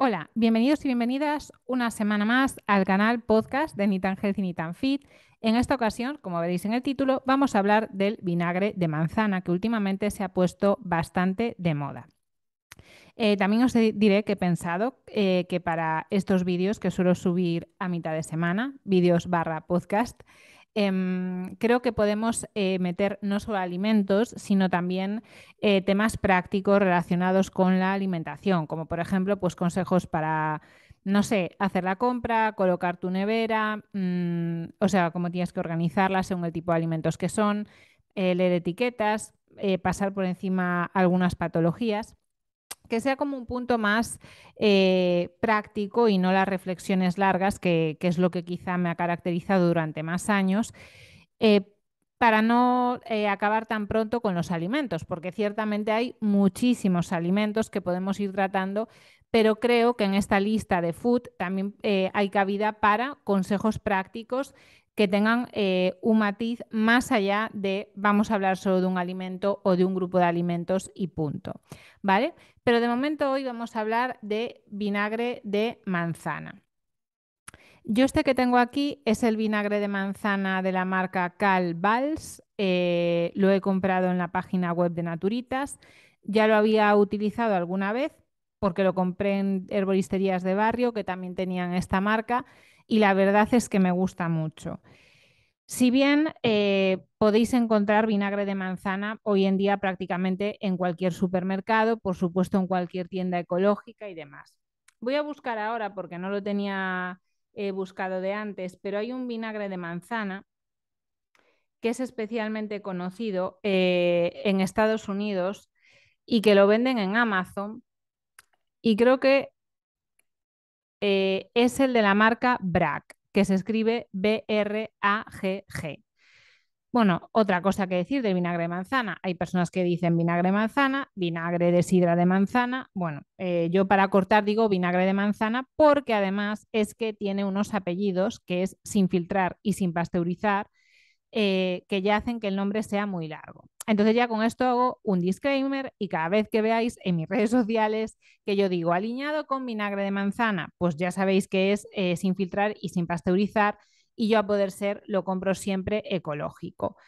Hola, bienvenidos y bienvenidas una semana más al canal podcast de Tan Healthy y tan Fit. En esta ocasión, como veréis en el título, vamos a hablar del vinagre de manzana, que últimamente se ha puesto bastante de moda. Eh, también os diré que he pensado eh, que para estos vídeos que suelo subir a mitad de semana, vídeos barra podcast, Em, creo que podemos eh, meter no solo alimentos, sino también eh, temas prácticos relacionados con la alimentación, como por ejemplo, pues consejos para no sé, hacer la compra, colocar tu nevera, mm, o sea, cómo tienes que organizarla según el tipo de alimentos que son, eh, leer etiquetas, pasar por encima algunas patologías que sea como un punto más eh, práctico y no las reflexiones largas, que, es lo que quizá me ha caracterizado durante más años, eh, para no eh, acabar tan pronto con los alimentos, porque ciertamente hay muchísimos alimentos que podemos ir tratando, pero creo que en esta lista de food también hay cabida para consejos prácticos que tengan eh, un matiz más allá de vamos a hablar solo de un alimento o de un grupo de alimentos y punto. ¿Vale? Pero de momento hoy vamos a hablar de vinagre de manzana. Yo este que tengo aquí es el vinagre de manzana de la marca Cal Vals. Eh, lo he comprado en la página web de Naturitas. Ya lo había utilizado alguna vez porque lo compré en herboristerías de barrio que también tenían esta marca y la verdad es que me gusta mucho. Si bien eh, podéis encontrar vinagre de manzana hoy en día prácticamente en cualquier supermercado, por supuesto en cualquier tienda ecológica y demás. Voy a buscar ahora porque no lo tenía eh, buscado de antes, pero hay un vinagre de manzana que es especialmente conocido eh, en Estados Unidos y que lo venden en Amazon. Y creo que eh, es el de la marca BRAC, que se escribe B-R-A-G-G. Bueno, otra cosa que decir del vinagre de manzana. Hay personas que dicen vinagre de manzana, vinagre de sidra de manzana. Bueno, eh, yo para cortar digo vinagre de manzana porque además es que tiene unos apellidos que es sin filtrar y sin pasteurizar, eh, que ya hacen que el nombre sea muy largo. Entonces ya con esto hago un disclaimer y cada vez que veáis en mis redes sociales que yo digo alineado con vinagre de manzana, pues ya sabéis que es eh, sin filtrar y sin pasteurizar y yo a poder ser lo compro siempre ecológico.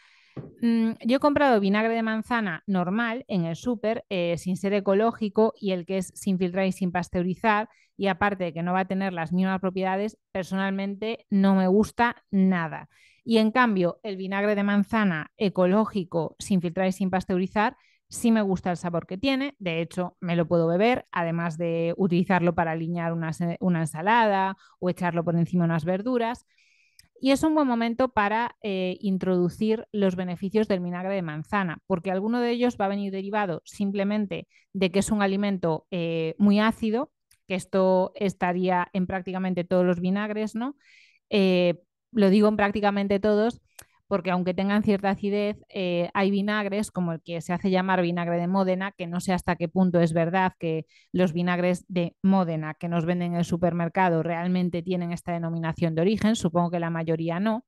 Mm, yo he comprado vinagre de manzana normal en el súper, eh, sin ser ecológico y el que es sin filtrar y sin pasteurizar. Y aparte de que no va a tener las mismas propiedades, personalmente no me gusta nada. Y en cambio, el vinagre de manzana ecológico, sin filtrar y sin pasteurizar, sí me gusta el sabor que tiene. De hecho, me lo puedo beber, además de utilizarlo para alinear una, ensalada o echarlo por encima de unas verduras. Y es un buen momento para eh, introducir los beneficios del vinagre de manzana, porque alguno de ellos va a venir derivado simplemente de que es un alimento eh, muy ácido, que esto estaría en prácticamente todos los vinagres, ¿no? Eh, lo digo en prácticamente todos, porque aunque tengan cierta acidez, eh, hay vinagres, como el que se hace llamar vinagre de Módena, que no sé hasta qué punto es verdad que los vinagres de Módena que nos venden en el supermercado realmente tienen esta denominación de origen, supongo que la mayoría no,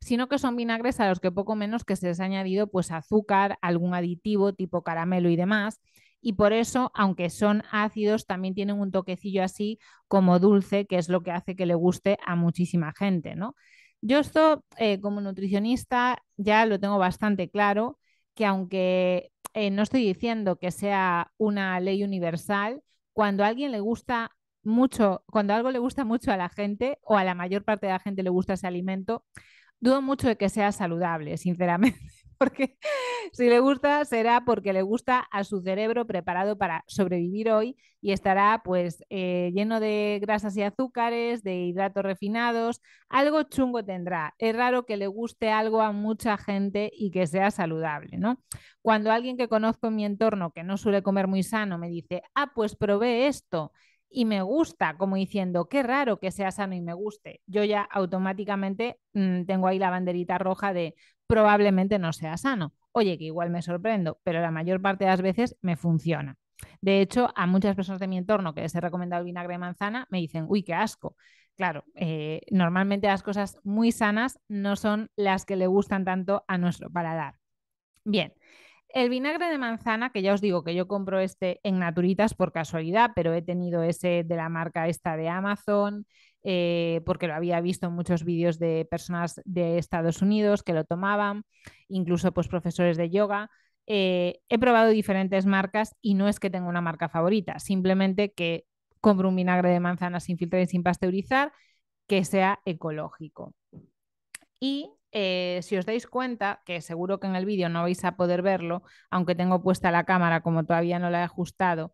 sino que son vinagres a los que poco menos que se les ha añadido pues azúcar, algún aditivo tipo caramelo y demás, y por eso, aunque son ácidos, también tienen un toquecillo así como dulce, que es lo que hace que le guste a muchísima gente, ¿no? Yo esto, eh, como nutricionista, ya lo tengo bastante claro, que aunque eh, no estoy diciendo que sea una ley universal, cuando a alguien le gusta mucho, cuando algo le gusta mucho a la gente o a la mayor parte de la gente le gusta ese alimento, dudo mucho de que sea saludable, sinceramente porque si le gusta será porque le gusta a su cerebro preparado para sobrevivir hoy y estará pues eh, lleno de grasas y azúcares, de hidratos refinados, algo chungo tendrá. Es raro que le guste algo a mucha gente y que sea saludable, ¿no? Cuando alguien que conozco en mi entorno que no suele comer muy sano me dice, ah, pues probé esto y me gusta, como diciendo, qué raro que sea sano y me guste. Yo ya automáticamente mm, tengo ahí la banderita roja de, probablemente no sea sano. Oye, que igual me sorprendo, pero la mayor parte de las veces me funciona. De hecho, a muchas personas de mi entorno que les he recomendado el vinagre de manzana me dicen, uy, qué asco. Claro, eh, normalmente las cosas muy sanas no son las que le gustan tanto a nuestro paladar. Bien, el vinagre de manzana, que ya os digo que yo compro este en Naturitas por casualidad, pero he tenido ese de la marca esta de Amazon, eh, porque lo había visto en muchos vídeos de personas de Estados Unidos que lo tomaban, incluso pues profesores de yoga. Eh, he probado diferentes marcas y no es que tenga una marca favorita, simplemente que compro un vinagre de manzana sin filtrar y sin pasteurizar que sea ecológico. Y eh, si os dais cuenta, que seguro que en el vídeo no vais a poder verlo, aunque tengo puesta la cámara como todavía no la he ajustado,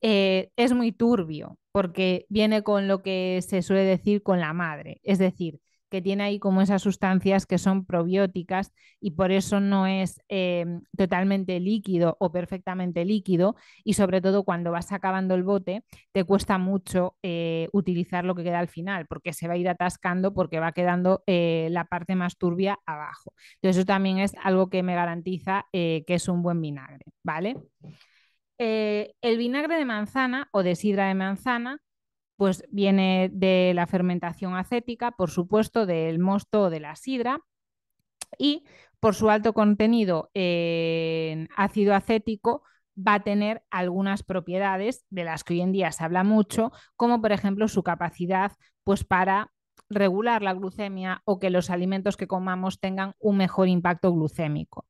es muy turbio porque viene con lo que se suele decir con la madre, es decir, que tiene ahí como esas sustancias que son probióticas y por eso no es em, totalmente líquido o perfectamente líquido y sobre todo cuando vas acabando el bote te cuesta mucho eh, utilizar lo que queda al final porque se va a ir atascando porque va quedando eh, la parte más turbia abajo. Entonces eso también es algo que me garantiza eh, que es un buen vinagre, ¿vale? Eh, el vinagre de manzana o de sidra de manzana, pues viene de la fermentación acética, por supuesto, del mosto o de la sidra, y por su alto contenido en ácido acético va a tener algunas propiedades de las que hoy en día se habla mucho, como por ejemplo su capacidad pues para regular la glucemia o que los alimentos que comamos tengan un mejor impacto glucémico.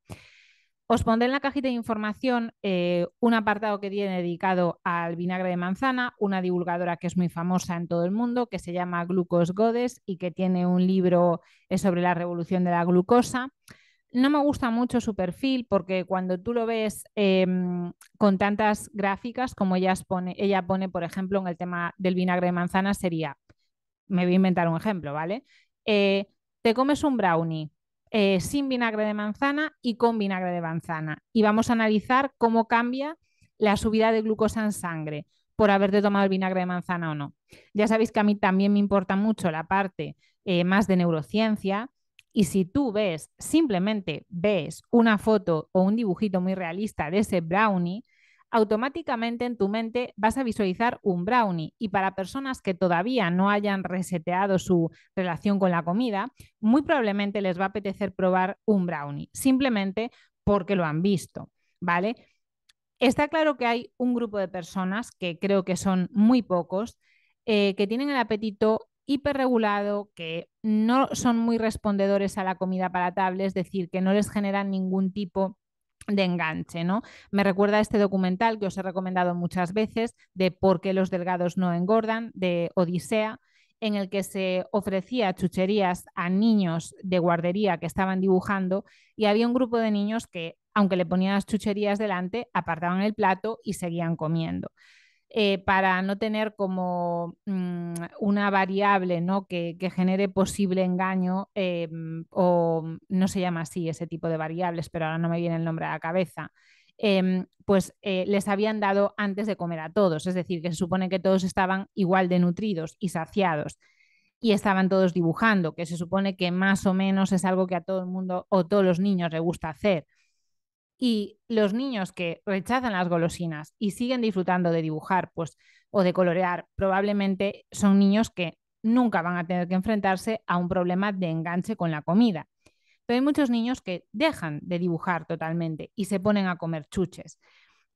Os pondré en la cajita de información eh, un apartado que tiene dedicado al vinagre de manzana, una divulgadora que es muy famosa en todo el mundo, que se llama Glucose Godes y que tiene un libro eh, sobre la revolución de la glucosa. No me gusta mucho su perfil porque cuando tú lo ves em, con tantas gráficas como ella pone, ella pone, por ejemplo, en el tema del vinagre de manzana sería, me voy a inventar un ejemplo, ¿vale? Eh, te comes un brownie, eh, sin vinagre de manzana y con vinagre de manzana. Y vamos a analizar cómo cambia la subida de glucosa en sangre por haberte tomado el vinagre de manzana o no. Ya sabéis que a mí también me importa mucho la parte eh, más de neurociencia y si tú ves, simplemente ves una foto o un dibujito muy realista de ese brownie, automáticamente en tu mente vas a visualizar un brownie. Y para personas que todavía no hayan reseteado su relación con la comida, muy probablemente les va a apetecer probar un brownie, simplemente porque lo han visto, ¿vale? Está claro que hay un grupo de personas, que creo que son muy pocos, eh, que tienen el apetito hiperregulado, que no son muy respondedores a la comida palatable, es decir, que no les generan ningún tipo de enganche, ¿no? Me recuerda a este documental que os he recomendado muchas veces de por qué los delgados no engordan, de Odisea, en el que se ofrecía chucherías a niños de guardería que estaban dibujando y había un grupo de niños que, aunque le ponían las chucherías delante, apartaban el plato y seguían comiendo. Eh, para no tener como mm, una variable ¿no? que, genere posible engaño eh, mm, o mm, no se llama así ese tipo de variables, pero ahora no me viene el nombre a la cabeza. Em, pues eh, les habían dado antes de comer a todos, es decir, que se supone que todos estaban igual de nutridos y saciados y estaban todos dibujando, que se supone que más o menos es algo que a todo el mundo o todos los niños le gusta hacer. Y los niños que rechazan las golosinas y siguen disfrutando de dibujar pues, o de colorear, probablemente son niños que nunca van a tener que enfrentarse a un problema de enganche con la comida. Pero hay muchos niños que dejan de dibujar totalmente y se ponen a comer chuches.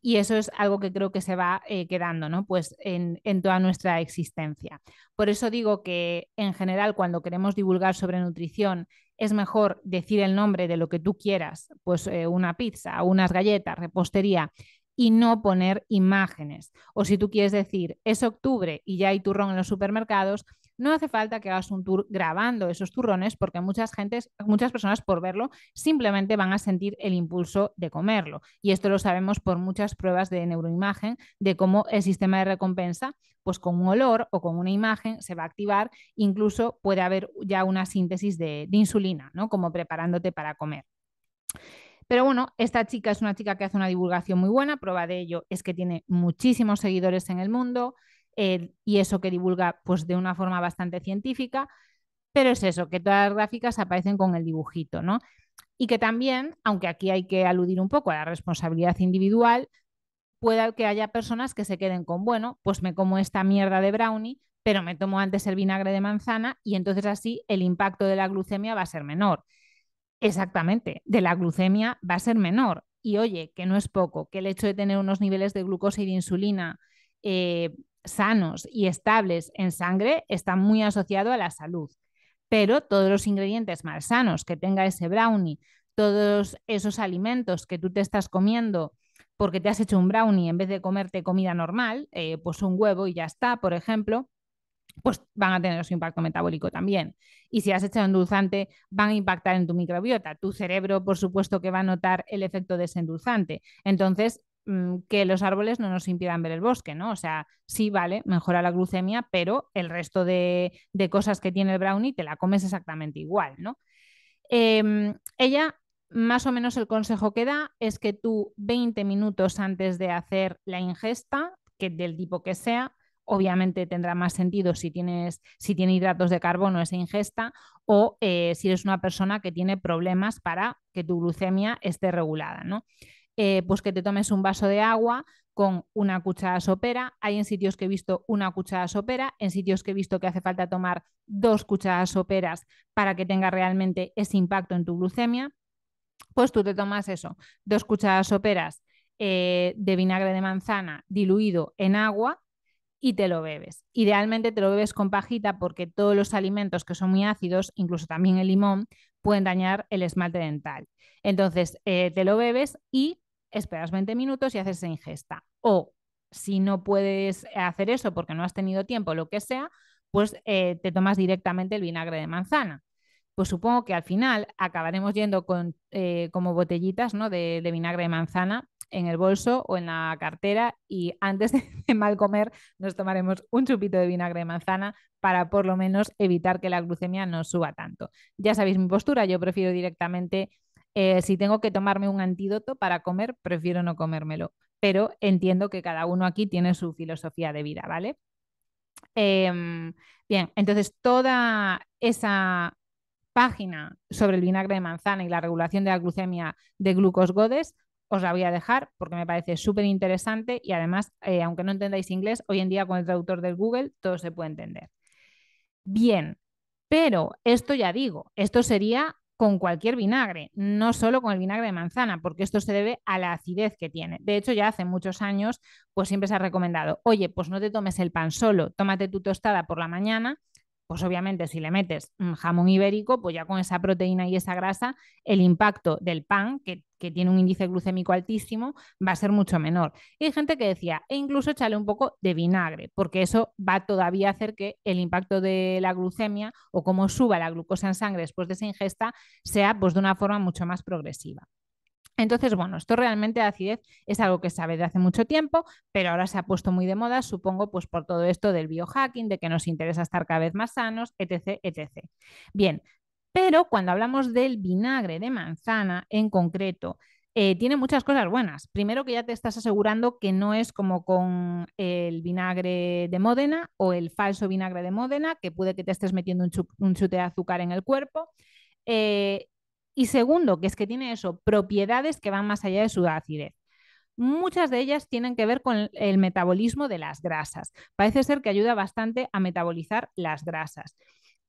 Y eso es algo que creo que se va eh, quedando pues en, en, toda nuestra existencia. Por eso digo que en general cuando queremos divulgar sobre nutrición es mejor decir el nombre de lo que tú quieras, pues eh, una pizza, unas galletas, repostería, y no poner imágenes. O si tú quieres decir, es octubre y ya hay turrón en los supermercados, no hace falta que hagas un tour grabando esos turrones porque muchas, gentes, muchas personas por verlo simplemente van a sentir el impulso de comerlo. Y esto lo sabemos por muchas pruebas de neuroimagen de cómo el sistema de recompensa, pues con un olor o con una imagen se va a activar, incluso puede haber ya una síntesis de, de insulina, ¿no? Como preparándote para comer. Pero bueno, esta chica es una chica que hace una divulgación muy buena, prueba de ello es que tiene muchísimos seguidores en el mundo, y eso que divulga pues, de una forma bastante científica, pero es eso, que todas las gráficas aparecen con el dibujito, ¿no? Y que también, aunque aquí hay que aludir un poco a la responsabilidad individual, pueda que haya personas que se queden con, bueno, pues me como esta mierda de brownie, pero me tomo antes el vinagre de manzana y entonces así el impacto de la glucemia va a ser menor. Exactamente, de la glucemia va a ser menor. Y oye, que no es poco, que el hecho de tener unos niveles de glucosa y de insulina eh, sanos y estables en sangre están muy asociado a la salud, pero todos los ingredientes malsanos que tenga ese brownie, todos esos alimentos que tú te estás comiendo porque te has hecho un brownie en vez de comerte comida normal, eh, pues un huevo y ya está, por ejemplo, pues van a tener su impacto metabólico también. Y si has hecho endulzante, van a impactar en tu microbiota. Tu cerebro, por supuesto, que va a notar el efecto de ese endulzante. Entonces, Mm, que los árboles no nos impidan ver el bosque, ¿no? O sea, sí, vale, mejora la glucemia, pero el resto de, cosas que tiene el brownie te la comes exactamente igual, ¿no? Em, ella, más o menos el consejo que da es que tú 20 minutos antes de hacer la ingesta, que del tipo que sea, obviamente tendrá más sentido si tienes si tiene hidratos de carbono esa ingesta o eh, si eres una persona que tiene problemas para que tu glucemia esté regulada, ¿no? Eh, pues que te tomes un vaso de agua con una cuchara sopera. Hay en sitios que he visto una cuchara sopera, en sitios que he visto que hace falta tomar dos cucharas soperas para que tenga realmente ese impacto en tu glucemia. Pues tú te tomas eso, dos cucharadas soperas eh, de vinagre de manzana diluido en agua y te lo bebes. Idealmente te lo bebes con pajita porque todos los alimentos que son muy ácidos, incluso también el limón, pueden dañar el esmalte dental. Entonces, eh, te lo bebes y esperas 20 minutos y haces esa ingesta. O si no puedes hacer eso porque no has tenido tiempo, lo que sea, pues eh, te tomas directamente el vinagre de manzana. Pues supongo que al final acabaremos yendo con, eh, como botellitas ¿no? de, de vinagre de manzana en el bolso o en la cartera y antes de mal comer nos tomaremos un chupito de vinagre de manzana para por lo menos evitar que la glucemia no suba tanto. Ya sabéis mi postura, yo prefiero directamente eh, si tengo que tomarme un antídoto para comer, prefiero no comérmelo. Pero entiendo que cada uno aquí tiene su filosofía de vida, ¿vale? Em, bien, entonces toda esa página sobre el vinagre de manzana y la regulación de la glucemia de glucosgodes os la voy a dejar porque me parece súper interesante y además, eh, aunque no entendáis inglés, hoy en día con el traductor del Google todo se puede entender. Bien, pero esto ya digo, esto sería con cualquier vinagre, no solo con el vinagre de manzana, porque esto se debe a la acidez que tiene. De hecho, ya hace muchos años, pues siempre se ha recomendado, oye, pues no te tomes el pan solo, tómate tu tostada por la mañana pues obviamente si le metes mm, jamón ibérico, pues ya con esa proteína y esa grasa, el impacto del pan, que, tiene un índice glucémico altísimo, va a ser mucho menor. Y hay gente que decía, e incluso échale un poco de vinagre, porque eso va todavía a hacer que el impacto de la glucemia o cómo suba la glucosa en sangre después de esa ingesta sea pues, de una forma mucho más progresiva. Entonces, bueno, esto realmente de acidez es algo que sabe de hace mucho tiempo, pero ahora se ha puesto muy de moda, supongo, pues por todo esto del biohacking, de que nos interesa estar cada vez más sanos, etc, etc. Bien, pero cuando hablamos del vinagre de manzana en concreto, eh, tiene muchas cosas buenas. Primero que ya te estás asegurando que no es como con el vinagre de Módena o el falso vinagre de Módena, que puede que te estés metiendo un, chute de azúcar en el cuerpo. Eh, y segundo, que es que tiene eso, propiedades que van más allá de su acidez. Muchas de ellas tienen que ver con el metabolismo de las grasas. Parece ser que ayuda bastante a metabolizar las grasas.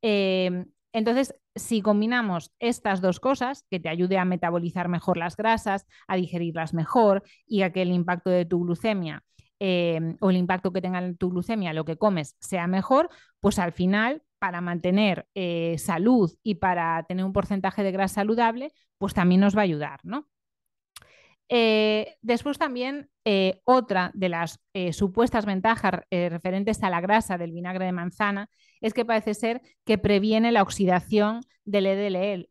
Em, entonces, si combinamos estas dos cosas, que te ayude a metabolizar mejor las grasas, a digerirlas mejor y a que el impacto de tu glucemia em, o el impacto que tenga en tu glucemia lo que comes sea mejor, pues al final para mantener eh, salud y para tener un porcentaje de grasa saludable, pues también nos va a ayudar, ¿no? Eh, después también eh, otra de las supuestas ventajas referentes a la grasa del vinagre de manzana es que parece ser que previene la oxidación del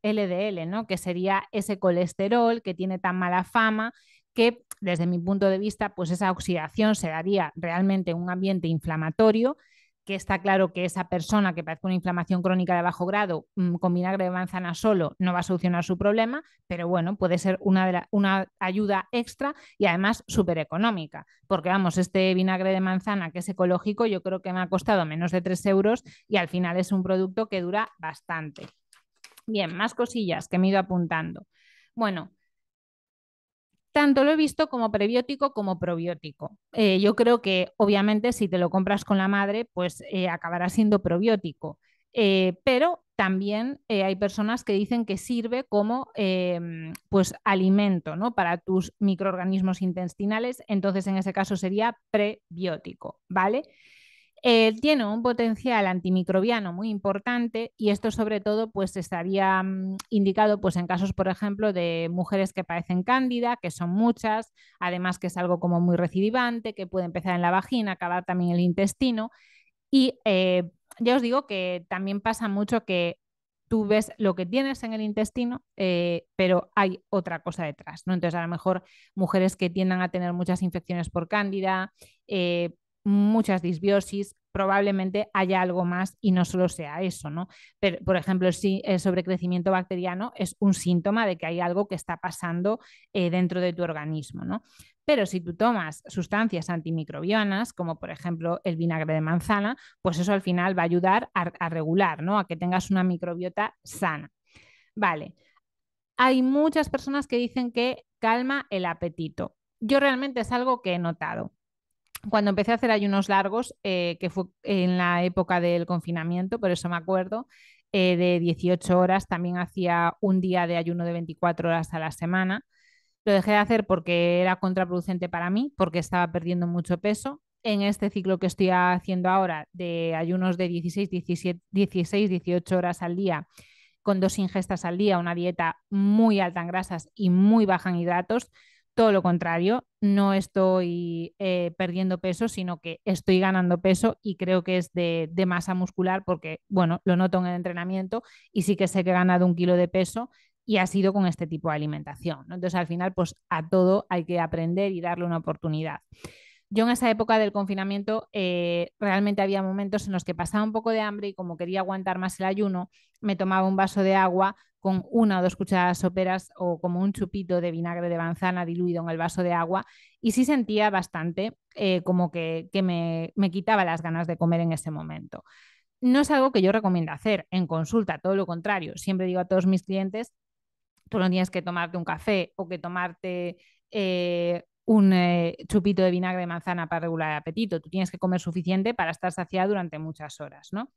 LDL, ¿no? que sería ese colesterol que tiene tan mala fama que desde mi punto de vista pues esa oxidación se daría realmente en un ambiente inflamatorio que está claro que esa persona que padece una inflamación crónica de bajo grado mm, con vinagre de manzana solo no va a solucionar su problema, pero bueno, puede ser una, una ayuda extra y además súper económica, porque vamos, este vinagre de manzana que es ecológico yo creo que me ha costado menos de 3 euros y al final es un producto que dura bastante. Bien, más cosillas que me he ido apuntando. Bueno, tanto lo he visto como prebiótico como probiótico. Eh, yo creo que obviamente si te lo compras con la madre, pues eh, acabará siendo probiótico. Eh, pero también hay personas que dicen que sirve como em, pues, alimento ¿no? para tus microorganismos intestinales, entonces en ese caso sería prebiótico, ¿vale? Eh, tiene un potencial antimicrobiano muy importante y esto sobre todo pues estaría mm, indicado pues en casos por ejemplo de mujeres que padecen cándida, que son muchas, además que es algo como muy recidivante, que puede empezar en la vagina, acabar también el intestino y eh, ya os digo que también pasa mucho que tú ves lo que tienes en el intestino, eh, pero hay otra cosa detrás, ¿no? Entonces, a lo mejor mujeres que tiendan a tener muchas infecciones por cándida, muchas disbiosis, probablemente haya algo más y no solo sea eso, ¿no? Pero, por ejemplo, si el sobrecrecimiento bacteriano es un síntoma de que hay algo que está pasando eh, dentro de tu organismo, ¿no? Pero si tú tomas sustancias antimicrobianas, como por ejemplo el vinagre de manzana, pues eso al final va a ayudar a, a regular, ¿no? A que tengas una microbiota sana. Vale. Hay muchas personas que dicen que calma el apetito. Yo realmente es algo que he notado cuando empecé a hacer ayunos largos, eh, que fue en la época del confinamiento, por eso me acuerdo, eh, de 18 horas, también hacía un día de ayuno de 24 horas a la semana. Lo dejé de hacer porque era contraproducente para mí, porque estaba perdiendo mucho peso. En este ciclo que estoy haciendo ahora de ayunos de 16, 17, 16 18 horas al día, con dos ingestas al día, una dieta muy alta en grasas y muy baja en hidratos, todo lo contrario, no estoy eh, perdiendo peso, sino que estoy ganando peso y creo que es de, masa muscular porque, bueno, lo noto en el entrenamiento y sí que sé que he ganado un kilo de peso y ha sido con este tipo de alimentación. Entonces, al final, pues a todo hay que aprender y darle una oportunidad. Yo en esa época del confinamiento eh, realmente había momentos en los que pasaba un poco de hambre y como quería aguantar más el ayuno, me tomaba un vaso de agua con una o dos cucharadas soperas o como un chupito de vinagre de manzana diluido en el vaso de agua y sí sentía bastante eh, como que, me, quitaba las ganas de comer en ese momento. No es algo que yo recomiendo hacer en consulta, todo lo contrario. Siempre digo a todos mis clientes, tú no tienes que tomarte un café o que tomarte eh, un eh, chupito de vinagre de manzana para regular el apetito. Tú tienes que comer suficiente para estar saciada durante muchas horas, ¿no?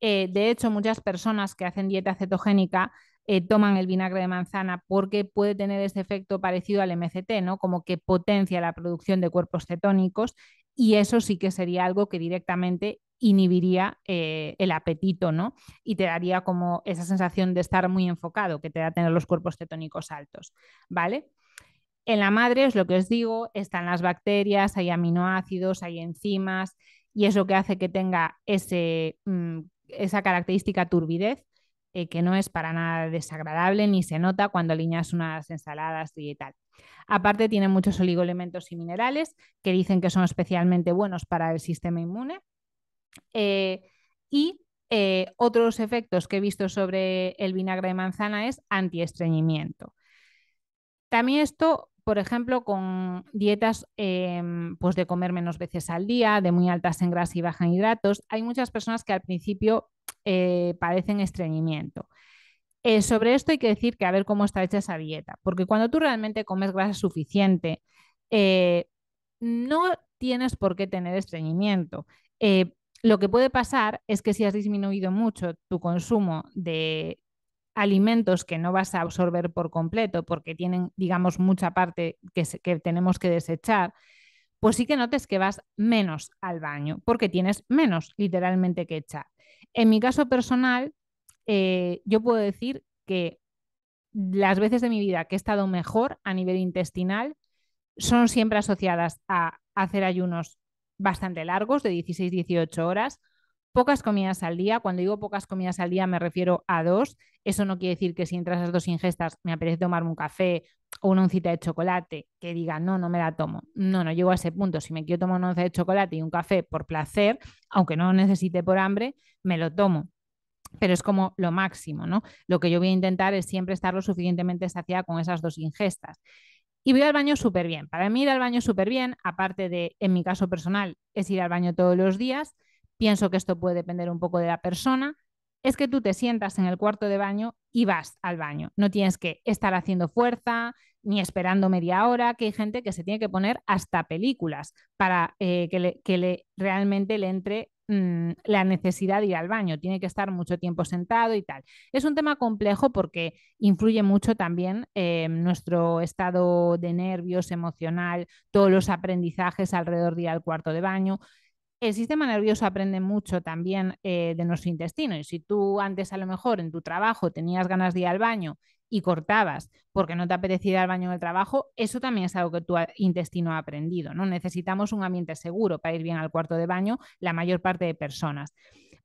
Eh, de hecho, muchas personas que hacen dieta cetogénica eh, toman el vinagre de manzana porque puede tener ese efecto parecido al MCT, ¿no? Como que potencia la producción de cuerpos cetónicos y eso sí que sería algo que directamente inhibiría eh, el apetito, ¿no? Y te daría como esa sensación de estar muy enfocado que te da tener los cuerpos cetónicos altos, ¿vale? En la madre, es lo que os digo, están las bacterias, hay aminoácidos, hay enzimas, y lo que hace que tenga ese mm, esa característica turbidez eh, que no es para nada desagradable ni se nota cuando alineas unas ensaladas y tal. Aparte tiene muchos oligoelementos y minerales que dicen que son especialmente buenos para el sistema inmune. Eh, y eh, otros efectos que he visto sobre el vinagre de manzana es antiestreñimiento. También esto por ejemplo, con dietas em, pues de comer menos veces al día, de muy altas en grasa y baja en hidratos, hay muchas personas que al principio eh, padecen estreñimiento. Eh, sobre esto hay que decir que a ver cómo está hecha esa dieta, porque cuando tú realmente comes grasa suficiente, eh, no tienes por qué tener estreñimiento. lo que puede pasar es que si has disminuido mucho tu consumo de alimentos que no vas a absorber por completo porque tienen, digamos, mucha parte que, tenemos que desechar, pues sí que notes que vas menos al baño porque tienes menos literalmente que echar. En mi caso personal, eh, yo puedo decir que las veces de mi vida que he estado mejor a nivel intestinal son siempre asociadas a hacer ayunos bastante largos, de 16-18 horas, pocas comidas al día. Cuando digo pocas comidas al día me refiero a dos. Eso no quiere decir que si entre esas dos ingestas me apetece tomarme un café o una oncita de chocolate, que diga, no, no me la tomo. No, no llego a ese punto. Si me quiero tomar una onza de chocolate y un café por placer, aunque no lo necesite por hambre, me lo tomo. Pero es como lo máximo, ¿no? Lo que yo voy a intentar es siempre estar lo suficientemente saciada con esas dos ingestas y voy al baño súper bien. Para mí ir al baño súper bien, aparte de, en mi caso personal, es ir al baño todos los días, pienso que esto puede depender un poco de la persona, es que tú te sientas en el cuarto de baño y vas al baño. No tienes que estar haciendo fuerza ni esperando media hora, que hay gente que se tiene que poner hasta películas para eh, que, le, realmente le entre mm, la necesidad de ir al baño. Tiene que estar mucho tiempo sentado y tal. Es un tema complejo porque influye mucho también em, nuestro estado de nervios, emocional, todos los aprendizajes alrededor de ir al cuarto de baño. El sistema nervioso aprende mucho también eh, de nuestro intestino y si tú antes a lo mejor en tu trabajo tenías ganas de ir al baño y cortabas porque no te apetecía ir al baño del trabajo, eso también es algo que tu intestino ha aprendido. ¿no? Necesitamos un ambiente seguro para ir bien al cuarto de baño la mayor parte de personas.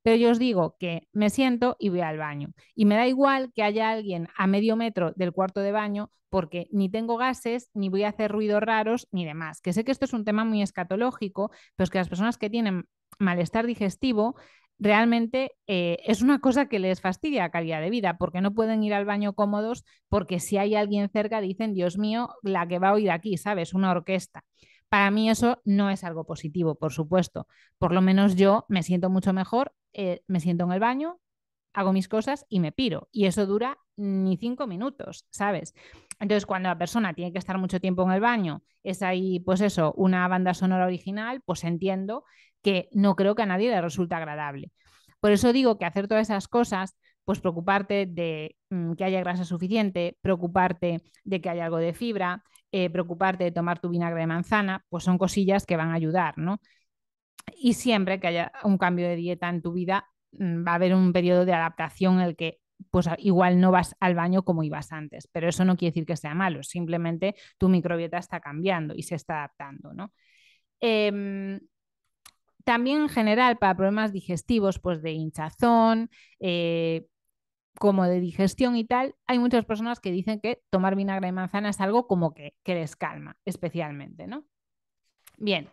Pero yo os digo que me siento y voy al baño. Y me da igual que haya alguien a medio metro del cuarto de baño porque ni tengo gases, ni voy a hacer ruidos raros, ni demás. Que sé que esto es un tema muy escatológico, pero es que las personas que tienen malestar digestivo realmente eh, es una cosa que les fastidia la calidad de vida, porque no pueden ir al baño cómodos, porque si hay alguien cerca dicen, Dios mío, la que va a oír aquí, ¿sabes? Una orquesta. Para mí eso no es algo positivo, por supuesto. Por lo menos yo me siento mucho mejor eh, me siento en el baño, hago mis cosas y me piro. Y eso dura ni cinco minutos, ¿sabes? Entonces, cuando la persona tiene que estar mucho tiempo en el baño, es ahí, pues eso, una banda sonora original, pues entiendo que no creo que a nadie le resulte agradable. Por eso digo que hacer todas esas cosas, pues preocuparte de mm, que haya grasa suficiente, preocuparte de que haya algo de fibra, eh, preocuparte de tomar tu vinagre de manzana, pues son cosillas que van a ayudar, ¿no? Y siempre que haya un cambio de dieta en tu vida, mm, va a haber un periodo de adaptación en el que pues igual no vas al baño como ibas antes, pero eso no quiere decir que sea malo, simplemente tu microbiota está cambiando y se está adaptando, ¿no? Em, también en general para problemas digestivos, pues de hinchazón, eh, como de digestión y tal, hay muchas personas que dicen que tomar vinagre de manzana es algo como que, que les calma, especialmente, ¿no? Bien,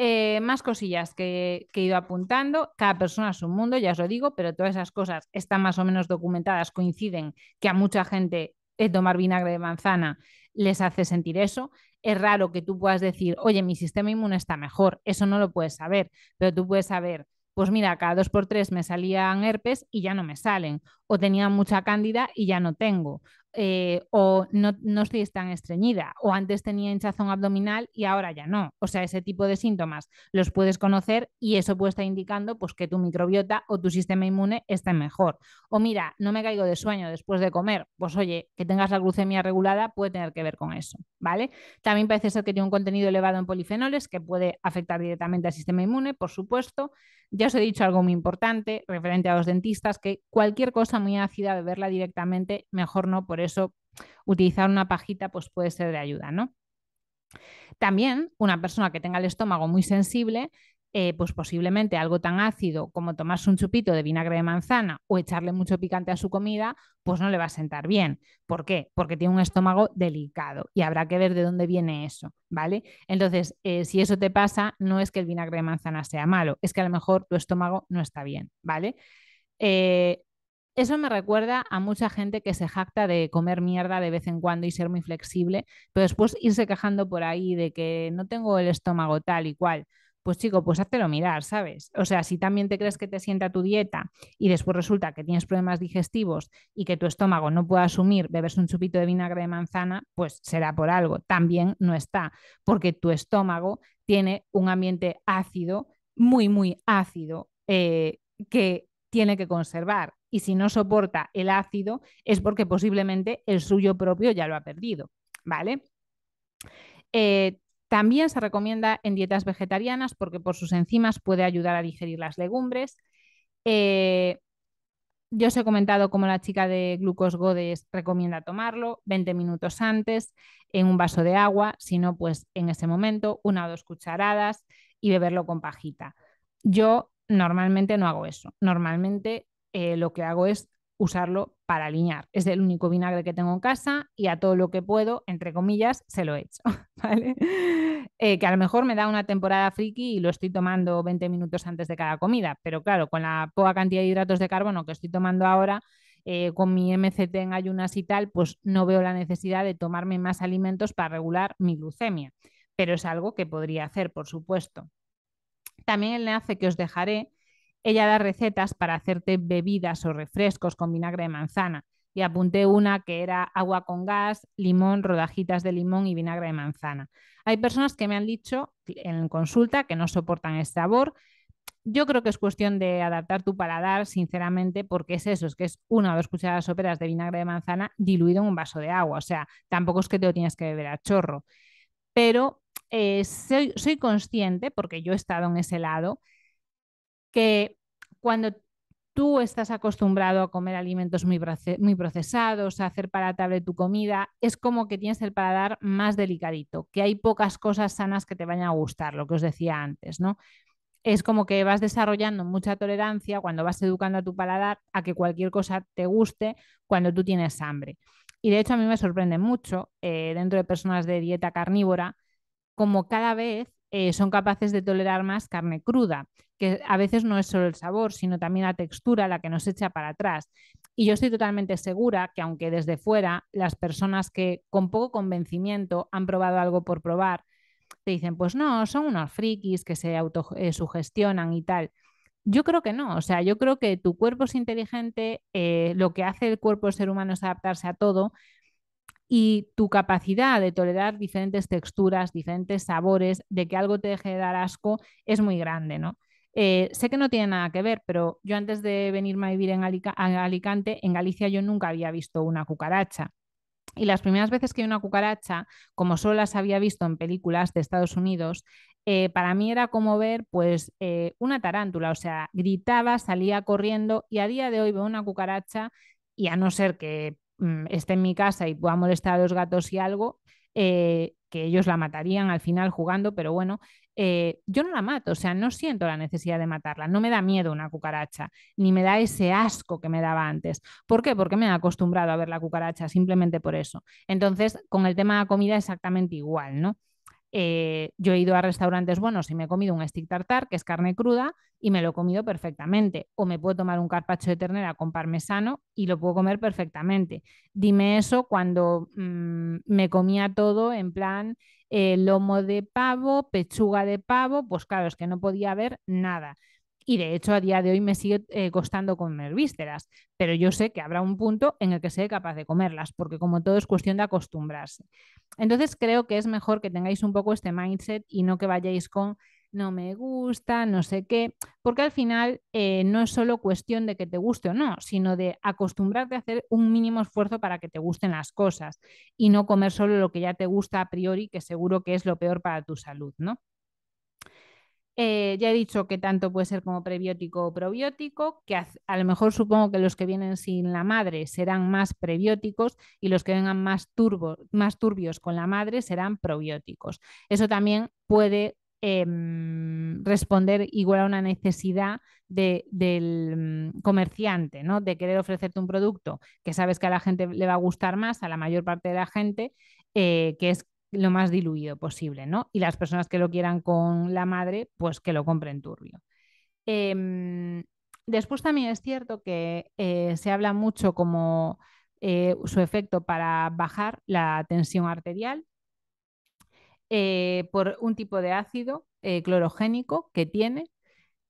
eh, más cosillas que, que, he ido apuntando. Cada persona es un mundo, ya os lo digo, pero todas esas cosas están más o menos documentadas, coinciden que a mucha gente el tomar vinagre de manzana les hace sentir eso. Es raro que tú puedas decir, oye, mi sistema inmune está mejor, eso no lo puedes saber, pero tú puedes saber, pues mira, cada dos por tres me salían herpes y ya no me salen, o tenía mucha cándida y ya no tengo, eh, o no, estoy tan estreñida, o antes tenía hinchazón abdominal y ahora ya no. O sea, ese tipo de síntomas los puedes conocer y eso puede estar indicando pues, que tu microbiota o tu sistema inmune está mejor. O mira, no me caigo de sueño después de comer, pues oye, que tengas la glucemia regulada puede tener que ver con eso, ¿vale? También parece ser que tiene un contenido elevado en polifenoles que puede afectar directamente al sistema inmune, por supuesto. Ya os he dicho algo muy importante referente a los dentistas, que cualquier cosa muy ácida, beberla directamente, mejor no por eso eso utilizar una pajita pues puede ser de ayuda, ¿no? También una persona que tenga el estómago muy sensible, eh, pues posiblemente algo tan ácido como tomarse un chupito de vinagre de manzana o echarle mucho picante a su comida, pues no le va a sentar bien. ¿Por qué? Porque tiene un estómago delicado y habrá que ver de dónde viene eso, ¿vale? Entonces, eh, si eso te pasa, no es que el vinagre de manzana sea malo, es que a lo mejor tu estómago no está bien, ¿vale? Eh, eso me recuerda a mucha gente que se jacta de comer mierda de vez en cuando y ser muy flexible, pero después irse quejando por ahí de que no tengo el estómago tal y cual. Pues chico, pues háztelo mirar, ¿sabes? O sea, si también te crees que te sienta tu dieta y después resulta que tienes problemas digestivos y que tu estómago no puede asumir bebes un chupito de vinagre de manzana, pues será por algo. También no está, porque tu estómago tiene un ambiente ácido, muy, muy ácido, eh, que tiene que conservar y si no soporta el ácido es porque posiblemente el suyo propio ya lo ha perdido, ¿vale? Eh, también se recomienda en dietas vegetarianas porque por sus enzimas puede ayudar a digerir las legumbres. Eh, yo os he comentado cómo la chica de Glucos Godes recomienda tomarlo 20 minutos antes en un vaso de agua, si no, pues en ese momento una o dos cucharadas y beberlo con pajita. Yo normalmente no hago eso. Normalmente eh, lo que hago es usarlo para alinear. Es el único vinagre que tengo en casa y a todo lo que puedo, entre comillas, se lo he hecho eh, que a lo mejor me da una temporada friki y lo estoy tomando 20 minutos antes de cada comida, pero claro, con la poca cantidad de hidratos de carbono que estoy tomando ahora, eh, con mi MCT en ayunas y tal, pues no veo la necesidad de tomarme más alimentos para regular mi glucemia, pero es algo que podría hacer, por supuesto. También le hace que os dejaré ella da recetas para hacerte bebidas o refrescos con vinagre de manzana y apunté una que era agua con gas, limón, rodajitas de limón y vinagre de manzana. Hay personas que me han dicho en consulta que no soportan ese sabor. Yo creo que es cuestión de adaptar tu paladar, sinceramente, porque es eso, es que es una o dos cucharadas soperas de vinagre de manzana diluido en un vaso de agua. O sea, tampoco es que te lo tienes que beber a chorro. Pero eh, soy, soy consciente, porque yo he estado en ese lado, que cuando tú estás acostumbrado a comer alimentos muy, procesados, a hacer palatable tu comida, es como que tienes el paladar más delicadito, que hay pocas cosas sanas que te vayan a gustar, lo que os decía antes, ¿no? Es como que vas desarrollando mucha tolerancia cuando vas educando a tu paladar a que cualquier cosa te guste cuando tú tienes hambre. Y de hecho a mí me sorprende mucho eh, dentro de personas de dieta carnívora, como cada vez eh, son capaces de tolerar más carne cruda que a veces no es solo el sabor, sino también la textura la que nos echa para atrás. Y yo estoy totalmente segura que aunque desde fuera las personas que con poco convencimiento han probado algo por probar, te dicen, pues no, son unos frikis que se autosugestionan eh, y tal. Yo creo que no, o sea, yo creo que tu cuerpo es inteligente, eh, lo que hace el cuerpo del ser humano es adaptarse a todo y tu capacidad de tolerar diferentes texturas, diferentes sabores, de que algo te deje de dar asco, es muy grande, ¿no? Eh, sé que no tiene nada que ver, pero yo antes de venirme a vivir en Alicante, en Galicia yo nunca había visto una cucaracha. Y las primeras veces que vi una cucaracha, como solo las había visto en películas de Estados Unidos, eh, para mí era como ver pues eh, una tarántula, o sea, gritaba, salía corriendo y a día de hoy veo una cucaracha y a no ser que mm, esté en mi casa y pueda molestar a los gatos y algo, que ellos la matarían al final jugando, pero bueno, eh, yo no la mato, o sea, no siento la necesidad de matarla, no me da miedo una cucaracha, ni me da ese asco que me daba antes. ¿Por qué? Porque me he acostumbrado a ver la cucaracha, simplemente por eso. Entonces, con el tema de la comida exactamente igual, ¿no? Eh, yo he ido a restaurantes buenos y me he comido un stick tartar, que es carne cruda, y me lo he comido perfectamente. O me puedo tomar un carpacho de ternera con parmesano y lo puedo comer perfectamente. Dime eso cuando mm, me comía todo en plan el eh, lomo de pavo, pechuga de pavo, pues claro, es que no podía haber nada. Y de hecho a día de hoy me sigue eh, costando comer vísceras, pero yo sé que habrá un punto en el que seré capaz de comerlas, porque como todo es cuestión de acostumbrarse. Entonces creo que es mejor que tengáis un poco este mindset y no que vayáis con no me gusta, no sé qué, porque al final eh, no es solo cuestión de que te guste o no, sino de acostumbrarte a hacer un mínimo esfuerzo para que te gusten las cosas y no comer solo lo que ya te gusta a priori, que seguro que es lo peor para tu salud, ¿no? Eh, ya he dicho que tanto puede ser como prebiótico o probiótico, que a, lo mejor supongo que los que vienen sin la madre serán más prebióticos y los que vengan más, turbos, más turbios con la madre serán probióticos. Eso también puede Em, responder igual a una necesidad del mm, comerciante, ¿no? De querer ofrecerte un producto que sabes que a la gente le va a gustar más, a la mayor parte de la gente, eh, que es lo más diluido posible, ¿no? Y las personas que lo quieran con la madre, pues que lo compren turbio. Em, después también es cierto que eh, se habla mucho como eh, su efecto para bajar la tensión arterial eh, por un tipo de ácido eh, clorogénico que tiene.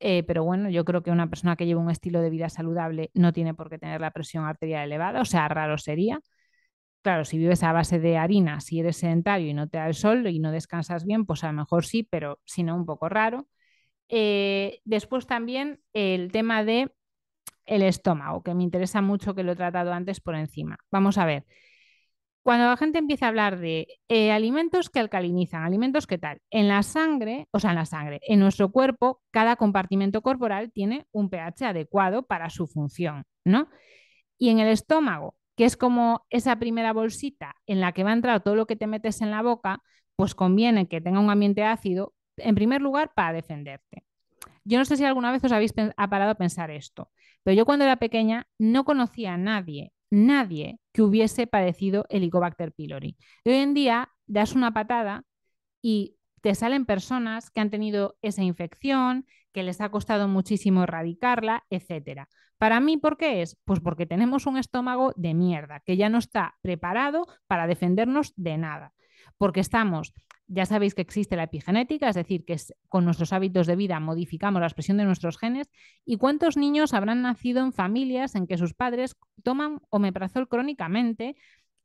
Eh, pero bueno, yo creo que una persona que lleva un estilo de vida saludable no tiene por qué tener la presión arterial elevada, o sea, raro sería. Claro, si vives a base de harina, si eres sedentario y no te da el sol y no descansas bien, pues a lo mejor sí, pero si no, un poco raro. después también el tema de el estómago, que me interesa mucho que lo he tratado antes por encima. Vamos a ver, cuando la gente empieza a hablar de eh, alimentos que alcalinizan, alimentos que tal, en la sangre, o sea, en la sangre, en nuestro cuerpo, cada compartimento corporal tiene un pH adecuado para su función, ¿no? Y en el estómago, que es como esa primera bolsita en la que va a entrar todo lo que te metes en la boca, pues conviene que tenga un ambiente ácido, en primer lugar, para defenderte. Yo no sé si alguna vez os habéis parado a pensar esto, pero yo cuando era pequeña no conocía a nadie nadie que hubiese padecido Helicobacter pylori. hoy en día das una patada y te salen personas que han tenido esa infección, que les ha costado muchísimo erradicarla, etcétera. Para mí, ¿por qué es? Pues porque tenemos un estómago de mierda que ya no está preparado para defendernos de nada porque estamos, ya sabéis que existe la epigenética, es decir, que con nuestros hábitos de vida modificamos la expresión de nuestros genes, y cuántos niños habrán nacido en familias en que sus padres toman omeprazol crónicamente,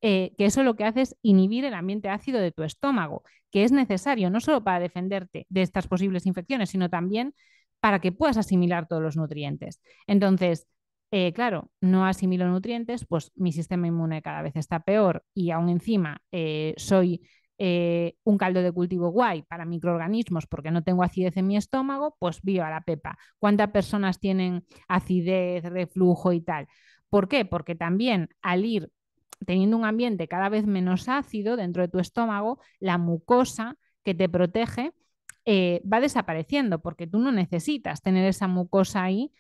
eh, que eso lo que hace es inhibir el ambiente ácido de tu estómago, que es necesario no solo para defenderte de estas posibles infecciones, sino también para que puedas asimilar todos los nutrientes. Entonces, eh, claro, no asimilo nutrientes, pues mi sistema inmune cada vez está peor y aún encima eh, soy eh, un caldo de cultivo guay para microorganismos porque no tengo acidez en mi estómago, pues a la pepa. ¿Cuántas personas tienen acidez, reflujo y tal? ¿Por qué? Porque también al ir teniendo un ambiente cada vez menos ácido dentro de tu estómago, la mucosa que te protege va desapareciendo porque tú no necesitas tener esa mucosa ahí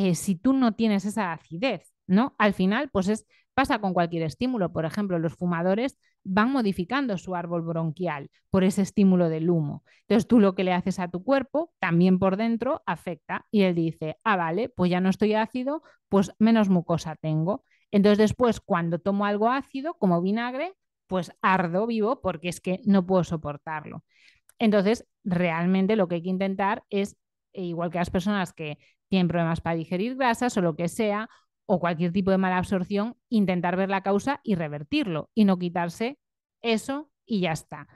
eh, si tú no tienes esa acidez, ¿no? Al final, pues pasa con cualquier estímulo. Por ejemplo, los fumadores van modificando su árbol bronquial por ese estímulo del humo. Entonces tú lo que le haces a tu cuerpo también por dentro afecta y él dice, ah, vale, pues ya no estoy ácido, pues menos mucosa tengo. Entonces después, cuando tomo algo ácido, como vinagre, pues ardo vivo porque es que no puedo soportarlo. Entonces, realmente lo que hay que intentar es, eh, igual que las personas que tienen problemas para digerir grasas o lo que sea, o cualquier tipo de mala absorción, intentar ver la causa y revertirlo y no quitarse eso y ya está.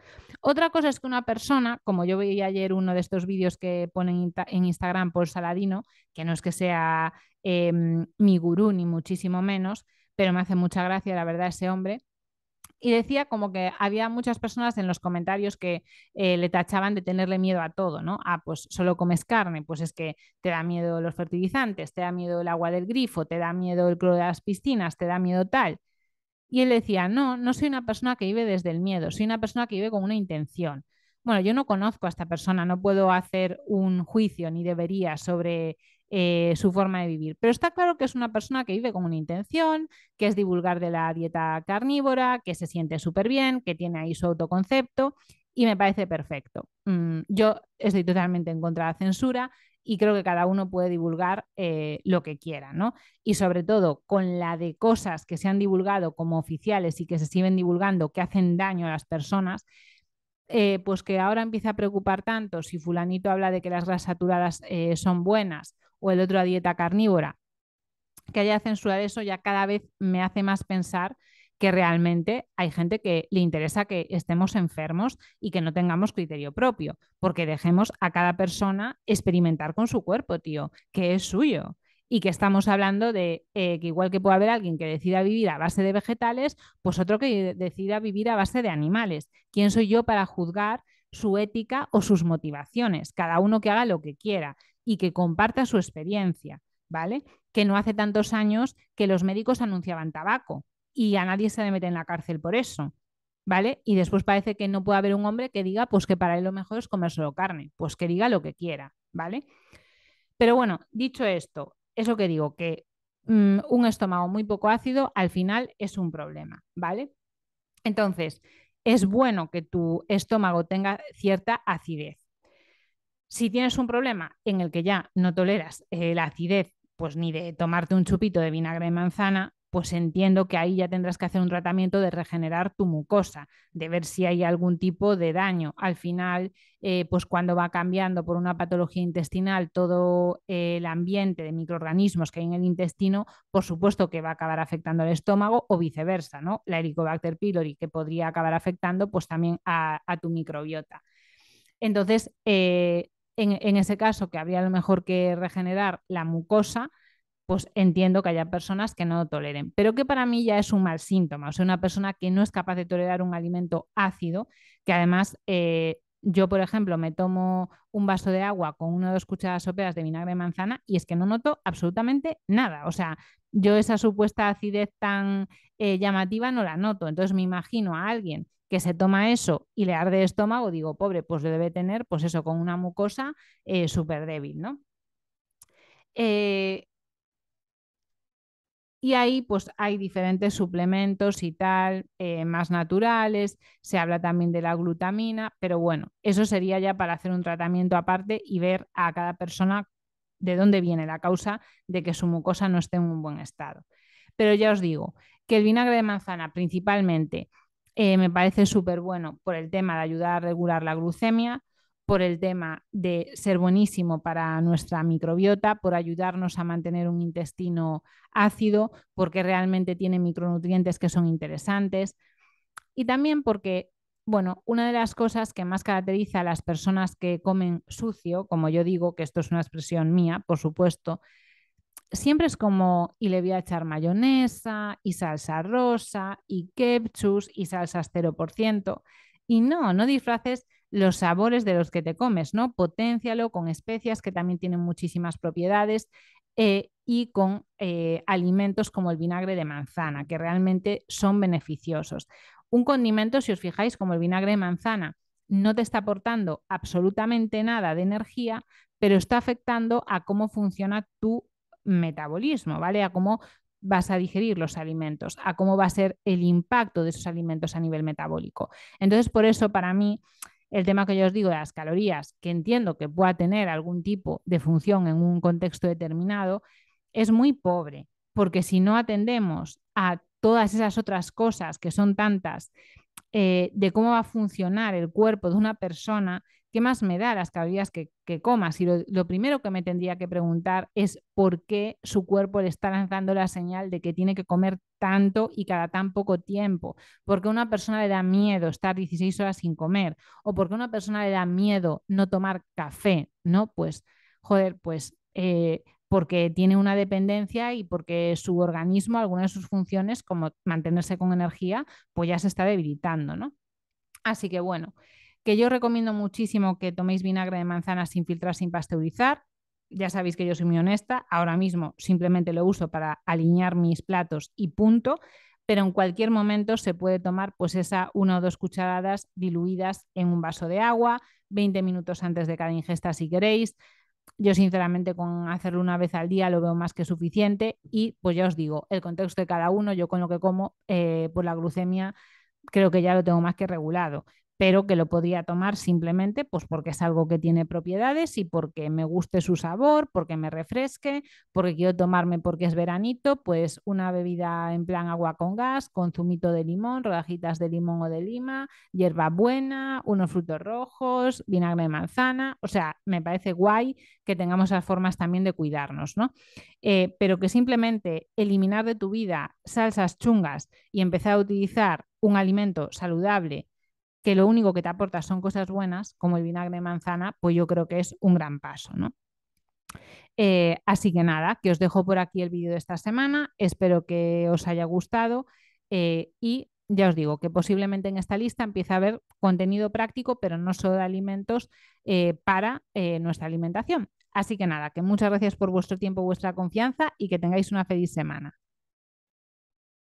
Otra cosa es que una persona, como yo vi ayer uno de estos vídeos que ponen en Instagram por Saladino, que no es que sea em, mi gurú ni muchísimo menos, pero me hace mucha gracia, la verdad, ese hombre, y decía como que había muchas personas en los comentarios que eh, le tachaban de tenerle miedo a todo, ¿no? Ah, pues solo comes carne, pues es que te da miedo los fertilizantes, te da miedo el agua del grifo, te da miedo el cloro de las piscinas, te da miedo tal. Y él decía, no, no soy una persona que vive desde el miedo, soy una persona que vive con una intención. Bueno, yo no conozco a esta persona, no puedo hacer un juicio ni debería sobre eh, su forma de vivir. Pero está claro que es una persona que vive con una intención, que es divulgar de la dieta carnívora, que se siente súper bien, que tiene ahí su autoconcepto y me parece perfecto. Mm, yo estoy totalmente en contra de la censura y creo que cada uno puede divulgar eh, lo que quiera, ¿no? Y sobre todo con la de cosas que se han divulgado como oficiales y que se siguen divulgando que hacen daño a las personas, eh, pues que ahora empieza a preocupar tanto si fulanito habla de que las grasas saturadas son buenas o el otro a dieta carnívora. Que haya censura de eso ya cada vez me hace más pensar que realmente hay gente que le interesa que estemos enfermos y que no tengamos criterio propio, porque dejemos a cada persona experimentar con su cuerpo, tío, que es suyo. Y que estamos hablando de eh, que igual que puede haber alguien que decida vivir a base de vegetales, pues otro que decida vivir a base de animales. ¿Quién soy yo para juzgar su ética o sus motivaciones? Cada uno que haga lo que quiera y que comparta su experiencia, ¿vale? Que no hace tantos años que los médicos anunciaban tabaco y a nadie se le mete en la cárcel por eso, ¿vale? Y después parece que no puede haber un hombre que diga, pues que para él lo mejor es comer solo carne, pues que diga lo que quiera, ¿vale? Pero bueno, dicho esto, es lo que digo, que mm, un estómago muy poco ácido al final es un problema, ¿vale? Entonces, es bueno que tu estómago tenga cierta acidez. Si tienes un problema en el que ya no toleras eh, la acidez, pues ni de tomarte un chupito de vinagre de manzana, pues entiendo que ahí ya tendrás que hacer un tratamiento de regenerar tu mucosa, de ver si hay algún tipo de daño. Al final, eh, pues cuando va cambiando por una patología intestinal todo eh, el ambiente de microorganismos que hay en el intestino, por supuesto que va a acabar afectando al estómago o viceversa, ¿no? La Helicobacter pylori que podría acabar afectando pues también a, tu microbiota. Entonces, en, ese caso que habría lo mejor que regenerar la mucosa, pues entiendo que haya personas que no lo toleren, pero que para mí ya es un mal síntoma, o sea, una persona que no es capaz de tolerar un alimento ácido, que además eh, yo, por ejemplo, me tomo un vaso de agua con una o dos cucharadas soperas de vinagre de manzana y es que no noto absolutamente nada. O sea, yo esa supuesta acidez tan eh, llamativa no la noto. Entonces me imagino a alguien que se toma eso y le arde el estómago, digo, pobre, pues lo debe tener, pues eso, con una mucosa eh, súper débil, ¿no? Eh, y ahí pues hay diferentes suplementos y tal, más naturales, se habla también de la glutamina, pero bueno, eso sería ya para hacer un tratamiento aparte y ver a cada persona de dónde viene la causa de que su mucosa no esté en un buen estado. Pero ya os digo que el vinagre de manzana principalmente eh, me parece súper bueno por el tema de ayudar a regular la glucemia, por el tema de ser buenísimo para nuestra microbiota, por ayudarnos a mantener un intestino ácido, porque realmente tiene micronutrientes que son interesantes y también porque bueno, una de las cosas que más caracteriza a las personas que comen sucio, como yo digo, que esto es una expresión mía, por supuesto, siempre es como, y le voy a echar mayonesa, y salsa rosa, y ketchup, y salsas 0%. Y no, no disfraces los sabores de los que te comes, ¿no? Poténcialo con especias que también tienen muchísimas propiedades eh, y con eh, alimentos como el vinagre de manzana, que realmente son beneficiosos. Un condimento, si os fijáis, como el vinagre de manzana, no te está aportando absolutamente nada de energía, pero está afectando a cómo funciona tu metabolismo, ¿vale? A cómo vas a digerir los alimentos, a cómo va a ser el impacto de esos alimentos a nivel metabólico. Entonces, por eso para mí el tema que yo os digo de las calorías, que entiendo que pueda tener algún tipo de función en un contexto determinado, es muy pobre, porque si no atendemos a todas esas otras cosas que son tantas, eh, de cómo va a funcionar el cuerpo de una persona, ¿qué más me da las calorías que, comas? Y lo, primero que me tendría que preguntar es por qué su cuerpo le está lanzando la señal de que tiene que comer tanto y cada tan poco tiempo. ¿Por qué a una persona le da miedo estar 16 horas sin comer? ¿O por qué a una persona le da miedo no tomar café? ¿No? Pues, joder, pues eh, porque tiene una dependencia y porque su organismo, alguna de sus funciones, como mantenerse con energía, pues ya se está debilitando, Así que bueno, que yo recomiendo muchísimo que toméis vinagre de manzana sin filtrar, sin pasteurizar. Ya sabéis que yo soy muy honesta, ahora mismo simplemente lo uso para alinear mis platos y punto, pero en cualquier momento se puede tomar pues esa una o dos cucharadas diluidas en un vaso de agua, 20 minutos antes de cada ingesta si queréis, yo sinceramente con hacerlo una vez al día lo veo más que suficiente y pues ya os digo, el contexto de cada uno, yo con lo que como, eh, por pues, la glucemia creo que ya lo tengo más que regulado pero que lo podría tomar simplemente pues porque es algo que tiene propiedades y porque me guste su sabor, porque me refresque, porque quiero tomarme porque es veranito, pues una bebida en plan agua con gas, con zumito de limón, rodajitas de limón o de lima, hierba buena, unos frutos rojos, vinagre de manzana, o sea, me parece guay que tengamos esas formas también de cuidarnos, ¿no? Eh, pero que simplemente eliminar de tu vida salsas chungas y empezar a utilizar un alimento saludable que lo único que te aporta son cosas buenas, como el vinagre de manzana, pues yo creo que es un gran paso, eh, así que nada, que os dejo por aquí el vídeo de esta semana, espero que os haya gustado eh, y ya os digo que posiblemente en esta lista empiece a haber contenido práctico, pero no solo de alimentos eh, para nuestra alimentación. Así que nada, que muchas gracias por vuestro tiempo, vuestra confianza y que tengáis una feliz semana.